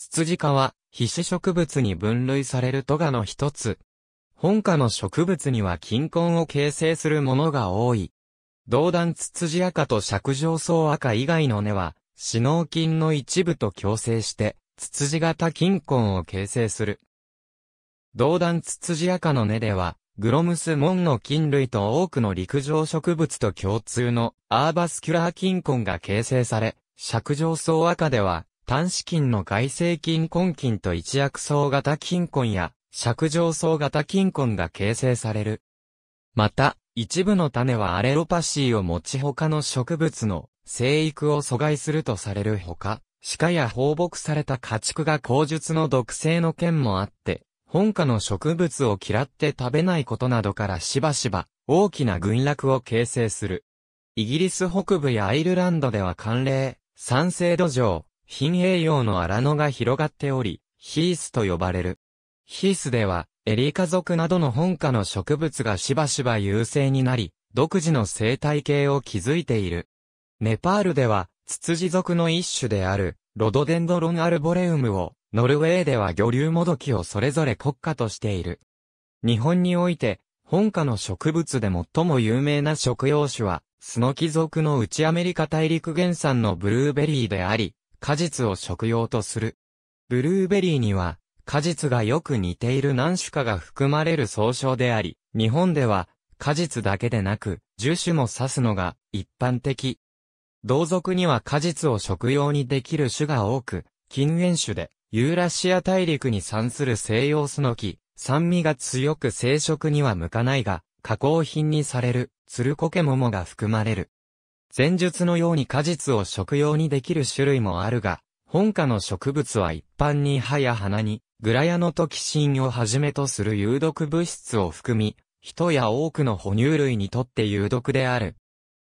ツツジ科は、皮脂植物に分類されるトガの一つ。本科の植物には金根を形成するものが多い。銅断ツツジ赤と尺上層赤以外の根は、死脳菌の一部と共生して、ツツジ型金根を形成する。銅断ツツジ赤の根では、グロムスモンの菌類と多くの陸上植物と共通のアーバスキュラー金根が形成され、尺上層赤では単子金の外生金根金と一薬層型金根や、尺状層型金根が形成される。また、一部の種はアレロパシーを持ち他の植物の生育を阻害するとされるほか、鹿や放牧された家畜が口述の毒性の件もあって、本家の植物を嫌って食べないことなどからしばしば大きな群落を形成する。イギリス北部やアイルランドでは寒冷、酸性土壌、品栄養の荒野が広がっており、ヒースと呼ばれる。ヒースでは、エリカ属などの本科の植物がしばしば優勢になり、独自の生態系を築いている。ネパールでは、ツツジ属の一種である、ロドデンドロンアルボレウムを、ノルウェーでは魚流もどきをそれぞれ国家としている。日本において、本科の植物で最も有名な食用種は、スノキ属の内アメリカ大陸原産のブルーベリーであり、果実を食用とする。ブルーベリーには、果実がよく似ている何種かが含まれる総称であり、日本では、果実だけでなく、樹種も指すのが一般的。同族には果実を食用にできる種が多く、禁煙種で、ユーラシア大陸に産する西洋スノキ、酸味が強く生殖には向かないが、加工品にされる、ツルコケモモが含まれる。前述のように果実を食用にできる種類もあるが、本科の植物は一般に葉や花に、グラヤノトキシンをはじめとする有毒物質を含み、人や多くの哺乳類にとって有毒である。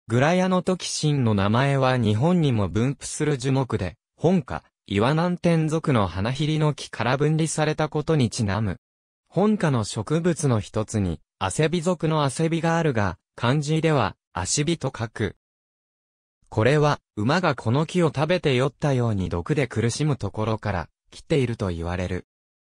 グラヤノトキシンの名前は日本にも分布する樹木で、本科、岩南天属の花ひりの木から分離されたことにちなむ。本科の植物の一つに、アセビ属のアセビがあるが、漢字では、アシビと書く。これは、馬がこの木を食べて酔ったように毒で苦しむところから、来ていると言われる。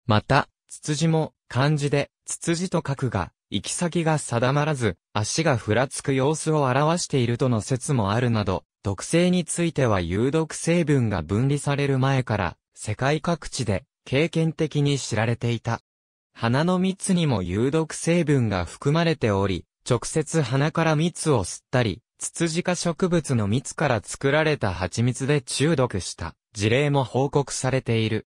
また、ツツジも、漢字で、ツツジと書くが、行き先が定まらず、足がふらつく様子を表しているとの説もあるなど、毒性については有毒成分が分離される前から、世界各地で、経験的に知られていた。花の蜜にも有毒成分が含まれており、直接鼻から蜜を吸ったり、ツツジ科植物の蜜から作られた蜂蜜で中毒した事例も報告されている。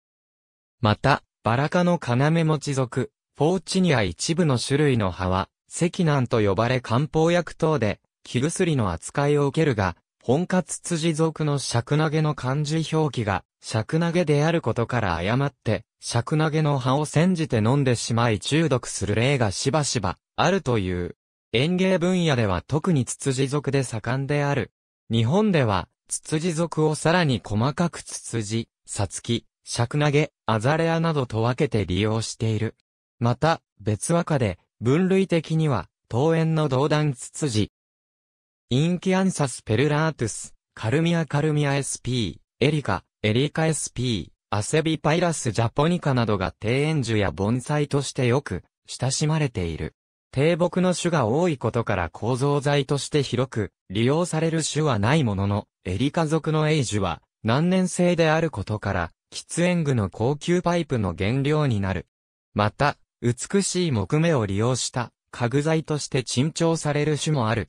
また、バラ科の要持ち属、フォーチニア一部の種類の葉は、赤南と呼ばれ漢方薬等で、木薬の扱いを受けるが、本家ツツジ属のシャクナゲの漢字表記が、シャクナゲであることから誤って、シャクナゲの葉を煎じて飲んでしまい中毒する例がしばしばあるという。園芸分野では特にツツジ属で盛んである。日本では、ツツジ属をさらに細かくツツジ、サツキ、シャクナゲ、アザレアなどと分けて利用している。また、別和歌で、分類的には、桃園の道断ツツジ。インキアンサスペルラートゥス、カルミアカルミア SP、エリカ、エリカ SP、アセビパイラスジャポニカなどが庭園樹や盆栽としてよく親しまれている。低木の種が多いことから構造材として広く利用される種はないものの、エリカ属のエイジュは難燃性であることから、喫煙具の高級パイプの原料になる。また、美しい木目を利用した家具材として珍重される種もある。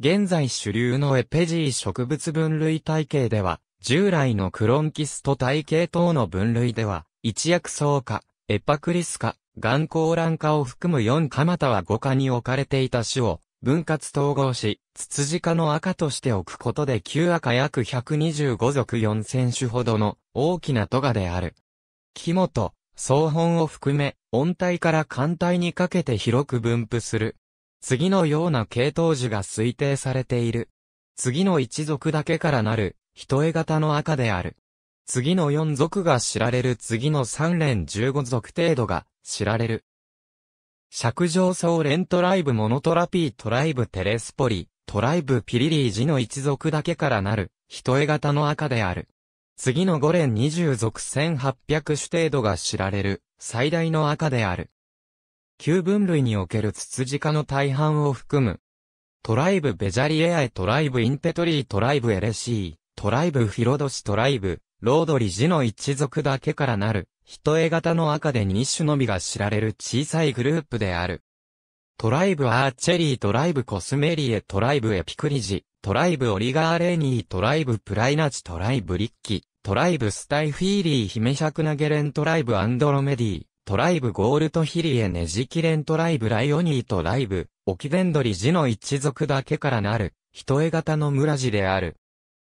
現在主流のエペジー植物分類体系では、従来のクロンキスト体系等の分類では、一薬草科、エパクリス科、眼光欄化を含む4蒲田は5科に置かれていた種を、分割統合し、ツツジ科の赤として置くことで9赤約125属4000種ほどの大きなトガである。木本、総本を含め、温帯から寒帯にかけて広く分布する。次のような系統樹が推定されている。次の一族だけからなる、一重型の赤である。次の4族が知られる次の3連15族程度が知られる。尺上層連トライブモノトラピートライブテレスポリ、トライブピリリージの一族だけからなる、人絵型の赤である。次の5連20族1800種程度が知られる、最大の赤である。旧分類におけるツツジ科の大半を含む。トライブベジャリエアエトライブインペトリートライブエレシー、トライブフィロドシトライブ、ロードリジの一族だけからなる、人絵型の赤で2種のみが知られる小さいグループである。トライブアーチェリートライブコスメリエトライブエピクリジ、トライブオリガーレニートライブプライナチトライブリッキ、トライブスタイフィーリーヒメシャクナゲレントライブアンドロメディ、トライブゴールトヒリエネジキレントライブライオニートライブ、オキデンドリジの一族だけからなる、人絵型の村ジである。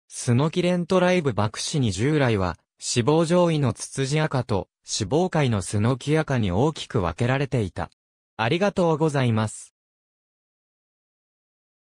スノキレントライブ爆死に従来は、死亡上位のツツジ赤と、死亡界のスノキ赤に大きく分けられていた。ありがとうございます。